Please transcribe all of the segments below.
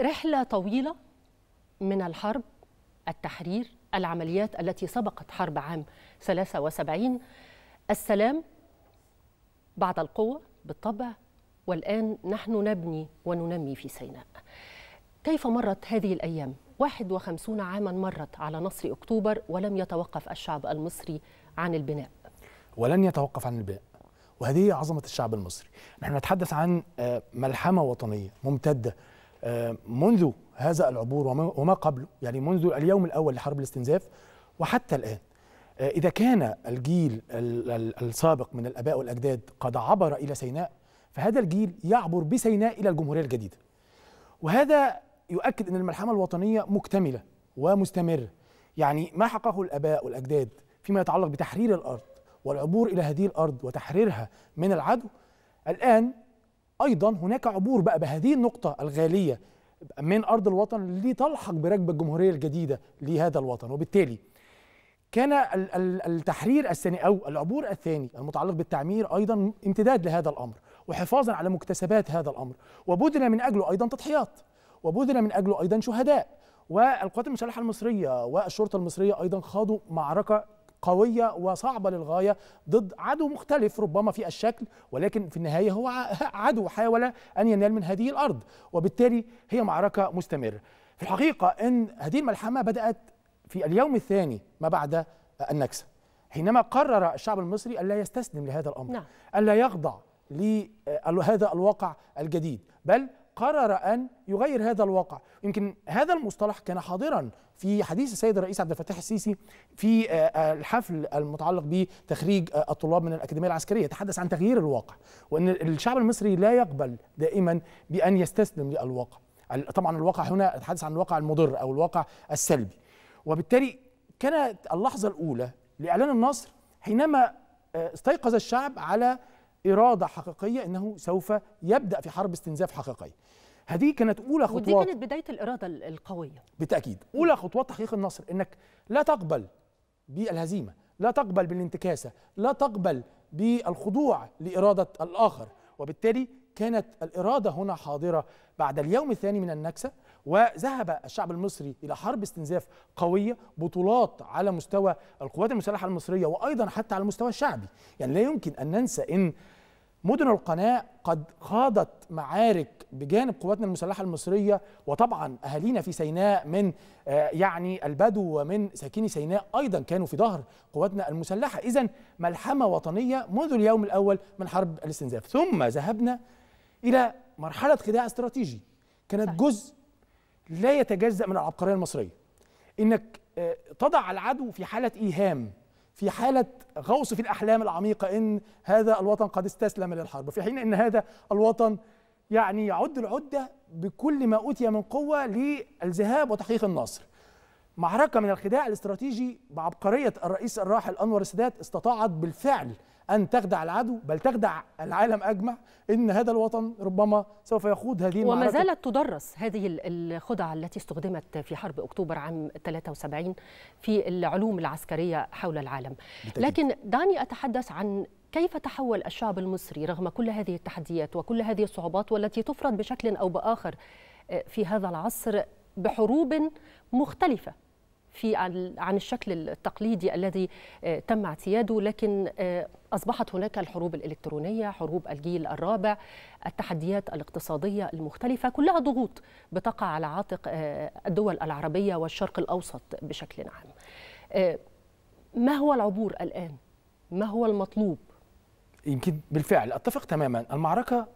رحلة طويلة من الحرب التحرير العمليات التي سبقت حرب عام 73 السلام بعد القوة بالطبع والآن نحن نبني وننمي في سيناء كيف مرت هذه الأيام 51 عاما مرت على نصر أكتوبر ولم يتوقف الشعب المصري عن البناء ولن يتوقف عن البناء وهذه عظمة الشعب المصري نحن نتحدث عن آه، ملحمة وطنية ممتدة آه، منذ هذا العبور وما قبله يعني منذ اليوم الأول لحرب الاستنزاف وحتى الآن آه، إذا كان الجيل السابق من الآباء والأجداد قد عبر إلى سيناء فهذا الجيل يعبر بسيناء إلى الجمهورية الجديدة وهذا يؤكد أن الملحمة الوطنية مكتملة ومستمرة يعني ما حققه الآباء والأجداد فيما يتعلق بتحرير الأرض والعبور إلى هذه الأرض وتحريرها من العدو الآن ايضا هناك عبور بقى بهذه النقطه الغاليه من ارض الوطن لتلحق بركب الجمهوريه الجديده لهذا الوطن وبالتالي كان التحرير الثاني او العبور الثاني المتعلق بالتعمير ايضا امتداد لهذا الامر وحفاظا على مكتسبات هذا الامر وبذل من اجله ايضا تضحيات وبذل من اجله ايضا شهداء والقوات المسلحه المصريه والشرطه المصريه ايضا خاضوا معركه قوية وصعبة للغاية ضد عدو مختلف ربما في الشكل ولكن في النهاية هو عدو حاول أن ينال من هذه الأرض وبالتالي هي معركة مستمرة في الحقيقة أن هذه الملحمة بدأت في اليوم الثاني ما بعد النكسة حينما قرر الشعب المصري ألا يستسلم لهذا الأمر نعم. ألا يخضع لهذا الواقع الجديد بل قرر أن يغير هذا الواقع يمكن هذا المصطلح كان حاضرا في حديث السيد الرئيس عبد الفتاح السيسي في آه، آه، الحفل المتعلق بتخريج آه، الطلاب من الأكاديمية العسكرية تحدث عن تغيير الواقع وأن الشعب المصري لا يقبل دائما بأن يستسلم للواقع طبعا الواقع هنا أتحدث عن الواقع المضر أو الواقع السلبي وبالتالي كانت اللحظة الأولى لإعلان النصر حينما استيقظ الشعب على اراده حقيقيه انه سوف يبدا في حرب استنزاف حقيقيه هذه كانت اولى خطوات ودي كانت بدايه الاراده القويه بالتاكيد اولى خطوات تحقيق النصر انك لا تقبل بالهزيمه لا تقبل بالانتكاسه لا تقبل بالخضوع لاراده الاخر وبالتالي كانت الإرادة هنا حاضرة بعد اليوم الثاني من النكسة وذهب الشعب المصري إلى حرب استنزاف قوية بطولات على مستوى القوات المسلحة المصرية وأيضا حتى على المستوى الشعبي يعني لا يمكن أن ننسى أن مدن القناة قد خاضت معارك بجانب قواتنا المسلحة المصرية وطبعا أهالينا في سيناء من آه، يعني البدو ومن ساكني سيناء أيضا كانوا في ظهر قواتنا المسلحة إذا ملحمة وطنية منذ اليوم الأول من حرب الاستنزاف ثم ذهبنا الى مرحله خداع استراتيجي كانت صحيح. جزء لا يتجزا من العبقريه المصريه انك آه، تضع العدو في حاله ايهام في حالة غوص في الأحلام العميقة إن هذا الوطن قد استسلم للحرب في حين إن هذا الوطن يعني يعد العدة بكل ما أوتي من قوة للذهاب وتحقيق النصر معركة من الخداع الاستراتيجي بعبقرية الرئيس الراحل أنور السادات استطاعت بالفعل أن تخدع العدو بل تخدع العالم أجمع إن هذا الوطن ربما سوف يخوض هذه المعركة وما زالت تدرس هذه الخدع التي استخدمت في حرب أكتوبر عام 73 في العلوم العسكرية حول العالم لكن دعني أتحدث عن كيف تحول الشعب المصري رغم كل هذه التحديات وكل هذه الصعوبات والتي تفرض بشكل أو بآخر آه، في هذا العصر بحروب مختلفة في عن الشكل التقليدي الذي آه، تم اعتياده لكن آه، أصبحت هناك الحروب الإلكترونية حروب الجيل الرابع التحديات الاقتصادية المختلفة كلها ضغوط بتقع على عاتق آه، الدول العربية والشرق الأوسط بشكل عام ما هو العبور الآن؟ ما هو المطلوب؟ يمكن بالفعل أتفق تماما المعركة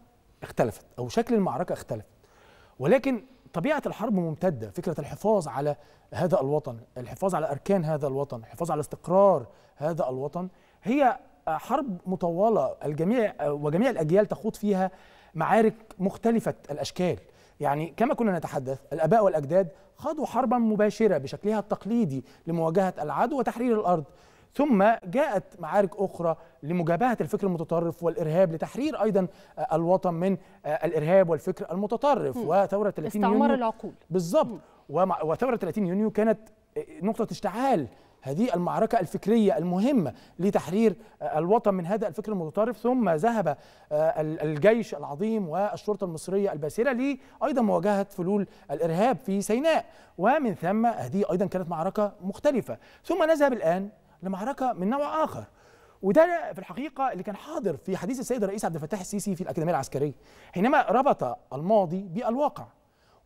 اختلفت أو شكل المعركة اختلف ولكن طبيعه الحرب ممتده فكره الحفاظ على هذا الوطن الحفاظ على اركان هذا الوطن الحفاظ على استقرار هذا الوطن هي حرب مطوله الجميع وجميع الاجيال تخوض فيها معارك مختلفه الاشكال يعني كما كنا نتحدث الاباء والاجداد خاضوا حربا مباشره بشكلها التقليدي لمواجهه العدو وتحرير الارض ثم جاءت معارك أخرى لمجابهة الفكر المتطرف والإرهاب لتحرير أيضا آه، الوطن من آه، الإرهاب والفكر المتطرف م. وثورة 30 يونيو استعمار العقول بالظبط وثورة 30 يونيو كانت آه، نقطة اشتعال هذه المعركة الفكرية المهمة لتحرير الوطن من هذا الفكر المتطرف ثم ذهب الجيش العظيم والشرطة المصرية الباسلة لي أيضا مواجهة فلول الإرهاب في سيناء ومن ثم هذه أيضا كانت معركة مختلفة ثم نذهب الآن لمعركه من نوع اخر وده في الحقيقه اللي كان حاضر في حديث السيد الرئيس عبد الفتاح السيسي في الاكاديميه العسكريه حينما ربط الماضي بالواقع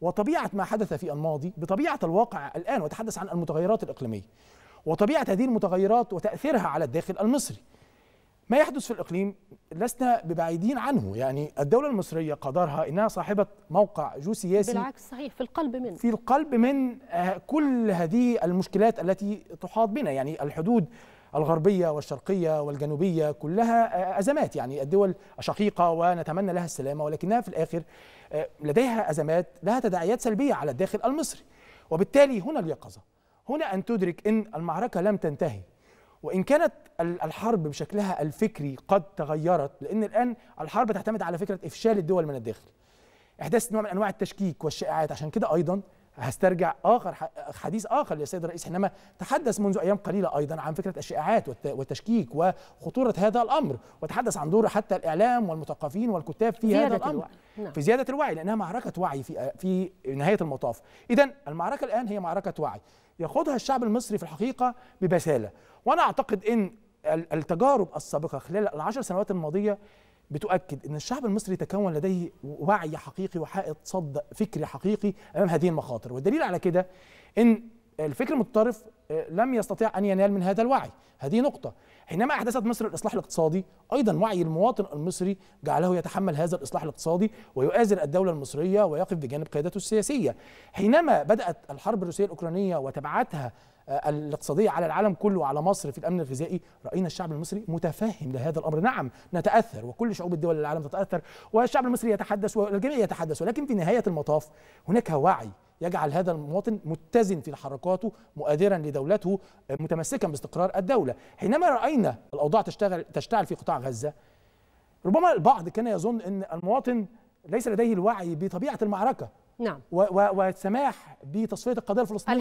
وطبيعه ما حدث في الماضي بطبيعه الواقع الان وتحدث عن المتغيرات الاقليميه وطبيعه هذه المتغيرات وتاثيرها على الداخل المصري ما يحدث في الإقليم لسنا ببعيدين عنه يعني الدولة المصرية قدرها أنها صاحبة موقع جو سياسي بالعكس صحيح في القلب من في القلب من آه، كل هذه المشكلات التي تحاط بنا يعني الحدود الغربية والشرقية والجنوبية كلها آه، أزمات يعني الدول شقيقة ونتمنى لها السلامة ولكنها في الآخر آه، لديها أزمات لها تداعيات سلبية على الداخل المصري وبالتالي هنا اليقظة هنا أن تدرك أن المعركة لم تنتهي وإن كانت الحرب بشكلها الفكري قد تغيرت لأن الآن الحرب تعتمد على فكرة إفشال الدول من الداخل إحداث نوع من أنواع التشكيك والشائعات عشان كده أيضا هسترجع آخر حديث آخر للسيد الرئيس حينما تحدث منذ أيام قليلة أيضا عن فكرة الشائعات والتشكيك وخطورة هذا الأمر وتحدث عن دور حتى الإعلام والمثقفين والكتاب في هذا الأمر الوعي. نعم. في زيادة الوعي لأنها معركة وعي في في نهاية المطاف إذا المعركة الآن هي معركة وعي يخوضها الشعب المصري في الحقيقة ببسالة وأنا أعتقد أن التجارب السابقة خلال العشر سنوات الماضية بتؤكد أن الشعب المصري تكون لديه وعي حقيقي وحائط صد فكري حقيقي أمام هذه المخاطر والدليل على كده أن الفكر المتطرف آه، لم يستطيع أن ينال من هذا الوعي هذه نقطة حينما أحدثت مصر الإصلاح الاقتصادي أيضا وعي المواطن المصري جعله يتحمل هذا الإصلاح الاقتصادي ويؤازر الدولة المصرية ويقف بجانب قيادته السياسية حينما بدأت الحرب الروسية الأوكرانية وتبعاتها آه، الاقتصاديه على العالم كله وعلى مصر في الامن الغذائي راينا الشعب المصري متفهم لهذا الامر نعم نتاثر وكل شعوب الدول العالم تتاثر والشعب المصري يتحدث والجميع يتحدث ولكن في نهايه المطاف هناك وعي يجعل هذا المواطن متزن في حركاته مؤادرا لدولته متمسكا باستقرار الدوله حينما راينا الاوضاع تشتغل تشتعل في قطاع غزه ربما البعض كان يظن ان المواطن ليس لديه الوعي بطبيعه المعركه نعم والسماح بتصفيه القضيه الفلسطينيه